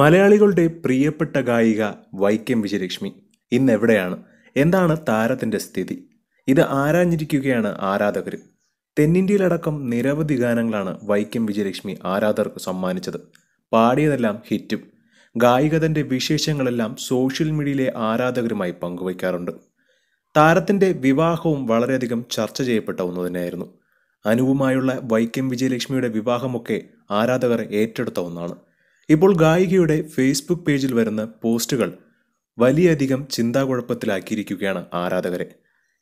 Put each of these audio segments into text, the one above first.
മലയാളികളുടെ പ്രിയപ്പെട്ട ഗായിക വൈക്കം വിജയലക്ഷ്മി ഇന്ന് എവിടെയാണ് എന്താണ് താരത്തിന്റെ സ്ഥിതി ഇത് ആരാഞ്ഞിരിക്കുകയാണ് ആരാധകർ തെന്നിന്ത്യയിലടക്കം നിരവധി ഗാനങ്ങളാണ് വൈക്കം വിജയലക്ഷ്മി ആരാധകർക്ക് സമ്മാനിച്ചത് പാടിയതെല്ലാം ഹിറ്റും ഗായിക തന്റെ വിശേഷങ്ങളെല്ലാം സോഷ്യൽ മീഡിയയിലെ ആരാധകരുമായി പങ്കുവയ്ക്കാറുണ്ട് താരത്തിന്റെ വിവാഹവും വളരെയധികം ചർച്ച ചെയ്യപ്പെട്ട ഒന്ന് തന്നെയായിരുന്നു അനുവുമായുള്ള വൈക്കം വിജയലക്ഷ്മിയുടെ വിവാഹമൊക്കെ ആരാധകർ ഏറ്റെടുത്ത ഒന്നാണ് ഇപ്പോൾ ഗായികയുടെ ഫേസ്ബുക്ക് പേജിൽ വരുന്ന പോസ്റ്റുകൾ വലിയധികം ചിന്താകുഴപ്പത്തിലാക്കിയിരിക്കുകയാണ് ആരാധകരെ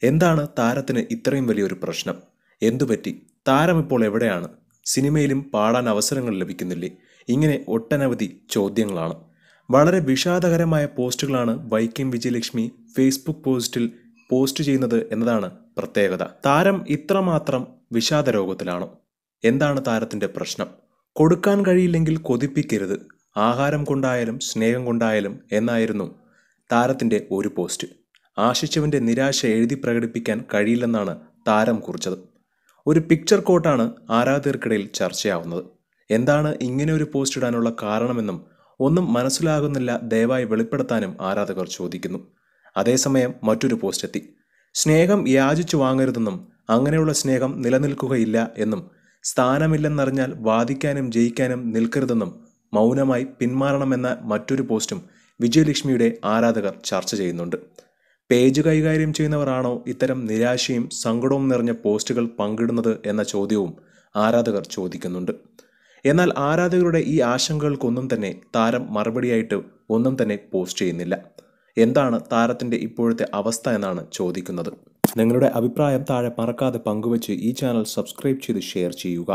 എന്താണ് താരത്തിന് ഇത്രയും വലിയൊരു പ്രശ്നം എന്തുപറ്റി താരം ഇപ്പോൾ എവിടെയാണ് സിനിമയിലും പാടാൻ അവസരങ്ങൾ ലഭിക്കുന്നില്ലേ ഇങ്ങനെ ഒട്ടനവധി ചോദ്യങ്ങളാണ് വളരെ വിഷാദകരമായ പോസ്റ്റുകളാണ് വൈക്കം വിജയലക്ഷ്മി ഫേസ്ബുക്ക് പോസ്റ്റിൽ പോസ്റ്റ് ചെയ്യുന്നത് എന്നതാണ് പ്രത്യേകത താരം ഇത്രമാത്രം വിഷാദരോഗത്തിലാണോ എന്താണ് താരത്തിൻ്റെ പ്രശ്നം കൊടുക്കാൻ കഴിയില്ലെങ്കിൽ കൊതിപ്പിക്കരുത് ആഹാരം കൊണ്ടായാലും സ്നേഹം കൊണ്ടായാലും എന്നായിരുന്നു താരത്തിൻ്റെ ഒരു പോസ്റ്റ് ആശിച്ചവൻ്റെ നിരാശ എഴുതി പ്രകടിപ്പിക്കാൻ കഴിയില്ലെന്നാണ് താരം കുറിച്ചത് ഒരു പിക്ചർ കോട്ടാണ് ആരാധകർക്കിടയിൽ ചർച്ചയാവുന്നത് എന്താണ് ഇങ്ങനെ ഒരു പോസ്റ്റ് ഇടാനുള്ള കാരണമെന്നും ഒന്നും മനസ്സിലാകുന്നില്ല ദയവായി വെളിപ്പെടുത്താനും ആരാധകർ ചോദിക്കുന്നു അതേസമയം മറ്റൊരു പോസ്റ്റ് എത്തി സ്നേഹം യാചിച്ചു വാങ്ങരുതെന്നും അങ്ങനെയുള്ള സ്നേഹം നിലനിൽക്കുകയില്ല എന്നും സ്ഥാനമില്ലെന്നറിഞ്ഞാൽ വാദിക്കാനും ജയിക്കാനും നിൽക്കരുതെന്നും മൗനമായി പിന്മാറണമെന്ന മറ്റൊരു പോസ്റ്റും വിജയലക്ഷ്മിയുടെ ആരാധകർ ചർച്ച ചെയ്യുന്നുണ്ട് പേജ് കൈകാര്യം ചെയ്യുന്നവരാണോ ഇത്തരം നിരാശയും സങ്കടവും നിറഞ്ഞ പോസ്റ്റുകൾ പങ്കിടുന്നത് എന്ന ചോദ്യവും ആരാധകർ ചോദിക്കുന്നുണ്ട് എന്നാൽ ആരാധകരുടെ ഈ ആശങ്കകൾക്കൊന്നും തന്നെ താരം മറുപടിയായിട്ട് ഒന്നും തന്നെ പോസ്റ്റ് ചെയ്യുന്നില്ല എന്താണ് താരത്തിൻ്റെ ഇപ്പോഴത്തെ അവസ്ഥ എന്നാണ് ചോദിക്കുന്നത് നിങ്ങളുടെ അഭിപ്രായം താഴെ മറക്കാതെ പങ്കുവച്ച് ഈ ചാനൽ സബ്സ്ക്രൈബ് ചെയ്ത് ഷെയർ ചെയ്യുക